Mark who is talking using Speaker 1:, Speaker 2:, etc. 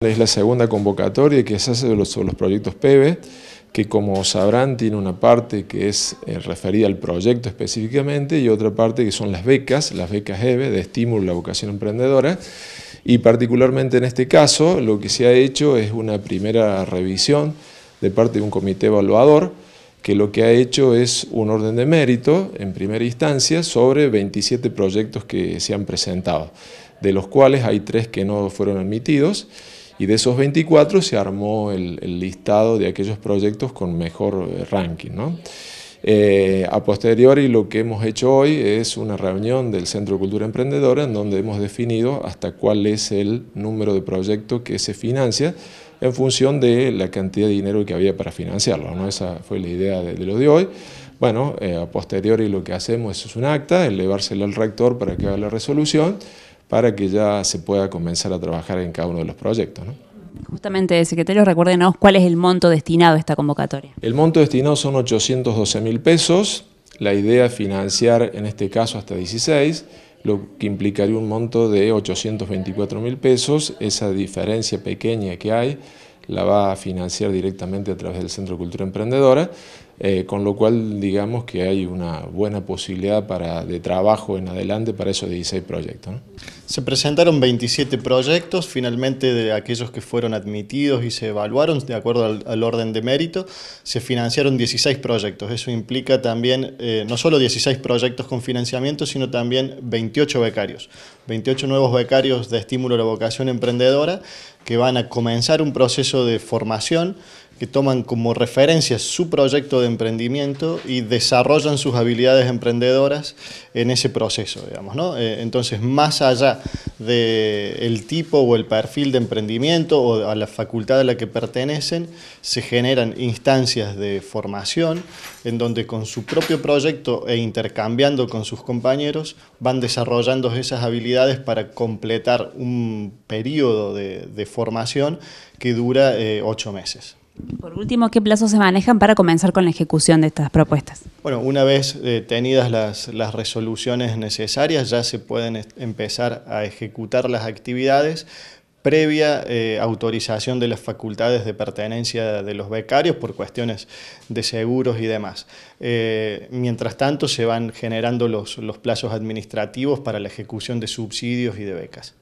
Speaker 1: Es la segunda convocatoria que se hace sobre los proyectos PEBE, que como sabrán tiene una parte que es eh, referida al proyecto específicamente y otra parte que son las becas, las becas EBE de estímulo a la vocación emprendedora. Y particularmente en este caso lo que se ha hecho es una primera revisión de parte de un comité evaluador que lo que ha hecho es un orden de mérito en primera instancia sobre 27 proyectos que se han presentado, de los cuales hay tres que no fueron admitidos y de esos 24 se armó el, listado de aquellos proyectos con mejor eh, ranking. ¿no? Eh, a posteriori lo que hemos hecho hoy es una reunión del Centro de Cultura Emprendedora en donde hemos definido hasta cuál es el número de proyectos que se financia en función de la cantidad de dinero que había para financiarlo. ¿no? Esa fue la idea de, lo de hoy. Bueno, eh, a posteriori lo que hacemos es un acta, elevárselo al rector para que haga la resolución para que ya se pueda comenzar a trabajar en cada uno de los proyectos.
Speaker 2: Justamente, secretario, recuérdenos cuál es el monto destinado a esta convocatoria.
Speaker 1: El monto destinado son 812 mil pesos. La idea es financiar, en este caso, hasta 16, lo que implicaría un monto de 824 mil pesos. Esa diferencia pequeña que hay la va a financiar directamente a través del Centro de Cultura Emprendedora. Eh, con lo cual digamos que hay una buena posibilidad para, de trabajo en adelante para esos 16 proyectos.
Speaker 3: Se presentaron 27 proyectos, finalmente de aquellos que fueron admitidos y se evaluaron de acuerdo al, orden de mérito, se financiaron 16 proyectos, eso implica también eh, no solo 16 proyectos con financiamiento, sino también 28 becarios, 28 nuevos becarios de estímulo a la vocación emprendedora que van a comenzar un proceso de formación que toman como referencia su proyecto de emprendimiento y desarrollan sus habilidades emprendedoras en ese proceso, eh, Entonces, más allá del tipo o el perfil de emprendimiento o a la facultad a la que pertenecen, se generan instancias de formación en donde con su propio proyecto e intercambiando con sus compañeros van desarrollando esas habilidades para completar un periodo de, formación que dura eh, ocho meses.
Speaker 2: Por último, ¿qué plazos se manejan para comenzar con la ejecución de estas propuestas?
Speaker 3: Bueno, una vez eh, tenidas las, resoluciones necesarias, ya se pueden empezar a ejecutar las actividades previa eh, autorización de las facultades de pertenencia de los becarios por cuestiones de seguros y demás. Eh, mientras tanto, se van generando los plazos administrativos para la ejecución de subsidios y de becas.